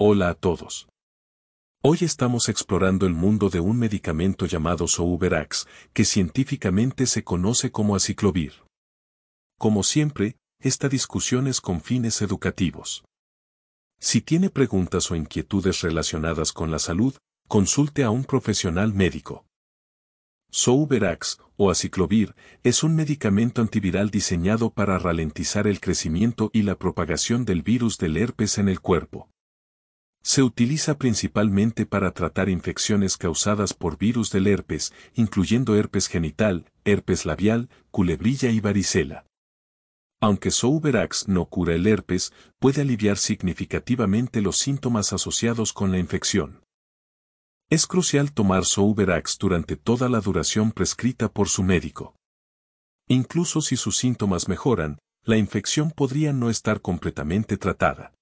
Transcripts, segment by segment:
Hola a todos. Hoy estamos explorando el mundo de un medicamento llamado Souverax, que científicamente se conoce como aciclovir. Como siempre, esta discusión es con fines educativos. Si tiene preguntas o inquietudes relacionadas con la salud, consulte a un profesional médico. Souverax, o aciclovir, es un medicamento antiviral diseñado para ralentizar el crecimiento y la propagación del virus del herpes en el cuerpo. Se utiliza principalmente para tratar infecciones causadas por virus del herpes, incluyendo herpes genital, herpes labial, culebrilla y varicela. Aunque Souverax no cura el herpes, puede aliviar significativamente los síntomas asociados con la infección. Es crucial tomar Souverax durante toda la duración prescrita por su médico. Incluso si sus síntomas mejoran, la infección podría no estar completamente tratada.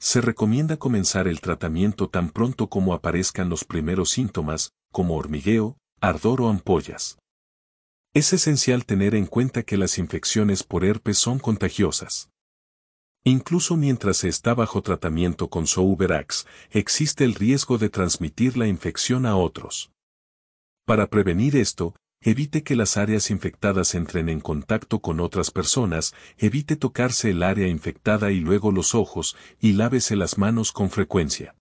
Se recomienda comenzar el tratamiento tan pronto como aparezcan los primeros síntomas, como hormigueo, ardor o ampollas. Es esencial tener en cuenta que las infecciones por herpes son contagiosas. Incluso mientras se está bajo tratamiento con Souverax, existe el riesgo de transmitir la infección a otros. Para prevenir esto, Evite que las áreas infectadas entren en contacto con otras personas, evite tocarse el área infectada y luego los ojos, y lávese las manos con frecuencia.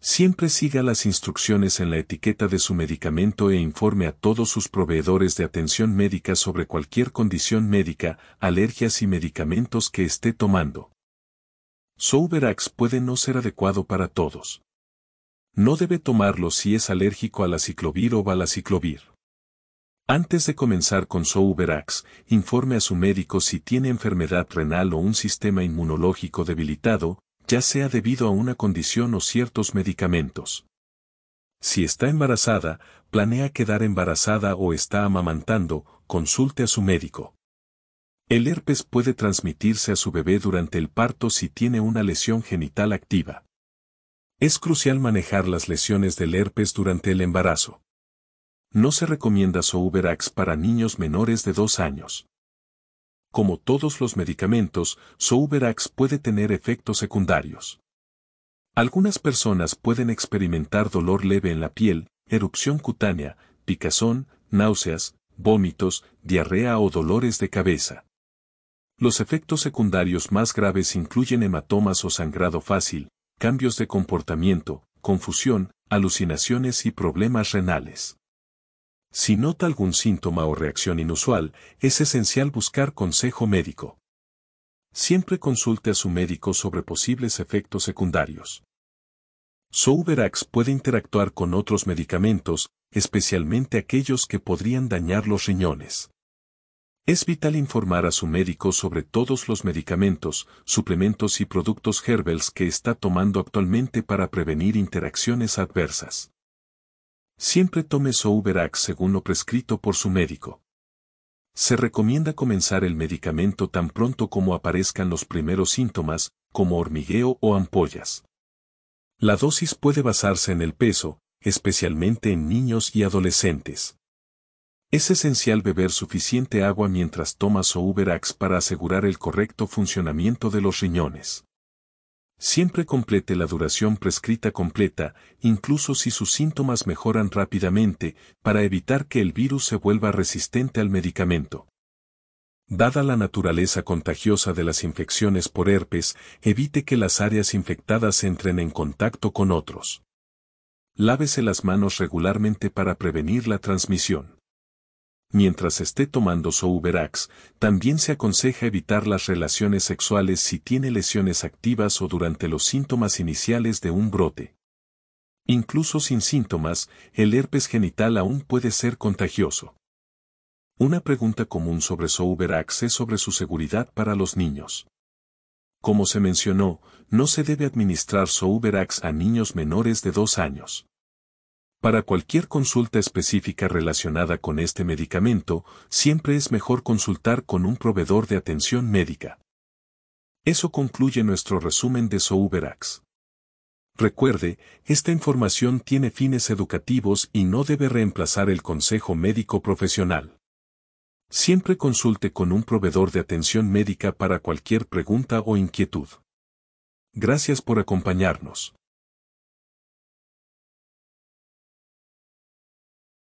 Siempre siga las instrucciones en la etiqueta de su medicamento e informe a todos sus proveedores de atención médica sobre cualquier condición médica, alergias y medicamentos que esté tomando. Souverax puede no ser adecuado para todos. No debe tomarlo si es alérgico a la ciclovir o valaciclovir. Antes de comenzar con Souverax, informe a su médico si tiene enfermedad renal o un sistema inmunológico debilitado, ya sea debido a una condición o ciertos medicamentos. Si está embarazada, planea quedar embarazada o está amamantando, consulte a su médico. El herpes puede transmitirse a su bebé durante el parto si tiene una lesión genital activa. Es crucial manejar las lesiones del herpes durante el embarazo. No se recomienda Souverax para niños menores de 2 años. Como todos los medicamentos, Souverax puede tener efectos secundarios. Algunas personas pueden experimentar dolor leve en la piel, erupción cutánea, picazón, náuseas, vómitos, diarrea o dolores de cabeza. Los efectos secundarios más graves incluyen hematomas o sangrado fácil, cambios de comportamiento, confusión, alucinaciones y problemas renales. Si nota algún síntoma o reacción inusual, es esencial buscar consejo médico. Siempre consulte a su médico sobre posibles efectos secundarios. Souverax puede interactuar con otros medicamentos, especialmente aquellos que podrían dañar los riñones. Es vital informar a su médico sobre todos los medicamentos, suplementos y productos herbels que está tomando actualmente para prevenir interacciones adversas. Siempre tome Souverax según lo prescrito por su médico. Se recomienda comenzar el medicamento tan pronto como aparezcan los primeros síntomas, como hormigueo o ampollas. La dosis puede basarse en el peso, especialmente en niños y adolescentes. Es esencial beber suficiente agua mientras toma Souverax para asegurar el correcto funcionamiento de los riñones. Siempre complete la duración prescrita completa, incluso si sus síntomas mejoran rápidamente, para evitar que el virus se vuelva resistente al medicamento. Dada la naturaleza contagiosa de las infecciones por herpes, evite que las áreas infectadas entren en contacto con otros. Lávese las manos regularmente para prevenir la transmisión. Mientras esté tomando Souverax, también se aconseja evitar las relaciones sexuales si tiene lesiones activas o durante los síntomas iniciales de un brote. Incluso sin síntomas, el herpes genital aún puede ser contagioso. Una pregunta común sobre Souverax es sobre su seguridad para los niños. Como se mencionó, no se debe administrar Souverax a niños menores de dos años. Para cualquier consulta específica relacionada con este medicamento, siempre es mejor consultar con un proveedor de atención médica. Eso concluye nuestro resumen de Souverax. Recuerde, esta información tiene fines educativos y no debe reemplazar el consejo médico profesional. Siempre consulte con un proveedor de atención médica para cualquier pregunta o inquietud. Gracias por acompañarnos.